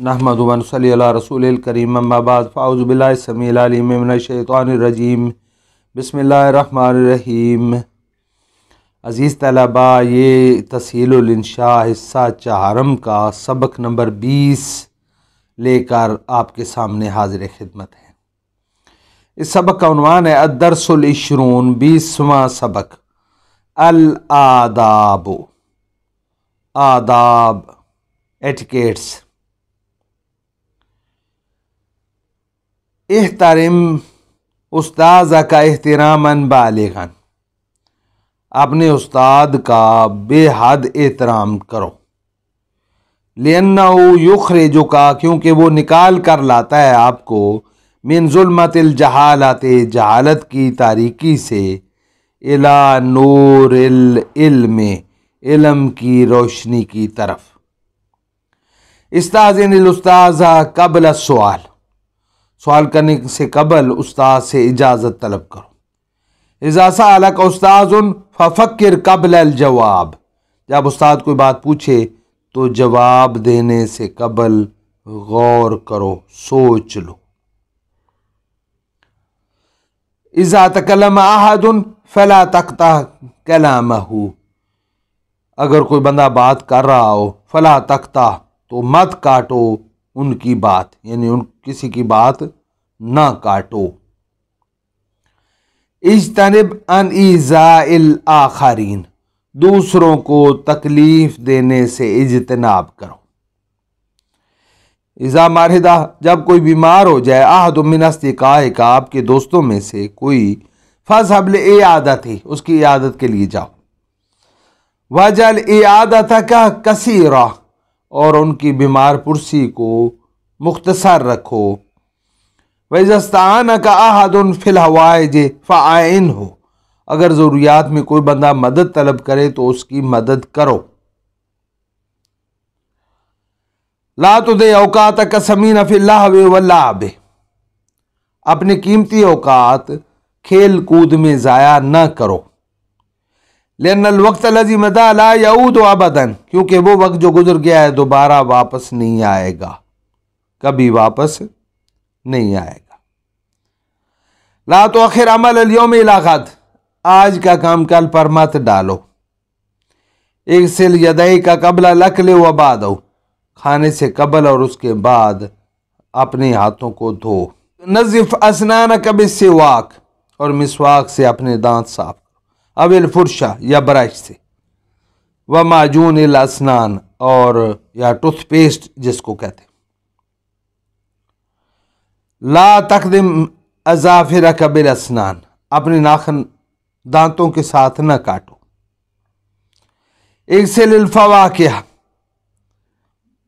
نحمد و صلی اللہ رسول الکریم فاعوذ باللہ بل العلیم من الشیطان الرجیم بسم اللہ الرحمن الرحیم عزیز طلبہ یہ تسہیل الانشاء حصہ چہارم کا سبق نمبر بیس لے کر آپ کے سامنے حاضر خدمت ہے اس سبق کا عنوان ہے الدرس الاشرون بیسواں سبق الاداب آداب ایٹکیٹس احترم استاذ کا احترام ان اپنے استاد کا بے حد احترام کرو لینا او کا کیونکہ وہ نکال کر لاتا ہے آپ کو من ظلمت الجہالت جہالت کی تاریکی سے الا نور العلم علم کی روشنی کی طرف استاذ قبل السوال سوال کرنے سے قبل استاد سے اجازت طلب کرو ان ففکر قبل الجواب جب استاد کوئی بات پوچھے تو جواب دینے سے قبل غور کرو سوچ لو اذا تکلم احد فلا تقطع کلا اگر کوئی بندہ بات کر رہا ہو فلا تقطع تو مت کاٹو ان کی بات یعنی ان کسی کی بات نہ کاٹو اجتنب ان ایزا دوسروں کو تکلیف دینے سے اجتناب کرو ایزا مارحدہ جب کوئی بیمار ہو جائے آہد من استقائے کا آپ کے دوستوں میں سے کوئی فضبل اے آدت ہی اس کی عادت کے لیے جاؤ وجل اے آد آتا کیا کسی رہ اور ان کی بیمار پرسی کو مختصر رکھو وزستان کا احادن فی الحوائج فعائن ہو اگر ضروریات میں کوئی بندہ مدد طلب کرے تو اس کی مدد کرو لات اوقات کا سمین فی اللہ ولاب اپنے قیمتی اوقات کھیل کود میں ضائع نہ کرو لین الوقت الزی مدا لا يعود ابدا کیونکہ وہ وقت جو گزر گیا ہے دوبارہ واپس نہیں آئے گا کبھی واپس نہیں آئے گا لا عمل یوم علاقات آج کا کام کل پر مت ڈالو ایک سل یاد کا قبلہ لکھ لے و دو کھانے سے قبل اور اس کے بعد اپنے ہاتھوں کو دھو اسنان کب اس سے واک اور مسواک سے اپنے دانت صاف اول فرشا یا برائش سے و معجون الاسنان اور یا ٹوتھ پیسٹ جس کو کہتے لا تقدم اضافر قبل اسنان اپنے ناخن دانتوں کے ساتھ نہ کاٹو ایک سے لفوا کیا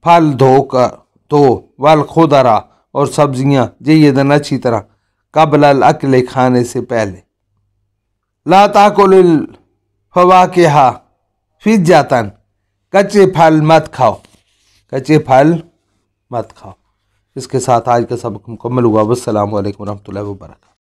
پھل دھو کر تو ول اور سبزیاں جہن اچھی طرح قبل العقل کھانے سے پہلے لا تاکل الفواقحہ کے جاتن کچے پھل مت کھاؤ کچے پھل مت کھاؤ اس کے ساتھ آج کا سبق مکمل ہوا والسلام علیکم ورحمۃ اللہ وبرکاتہ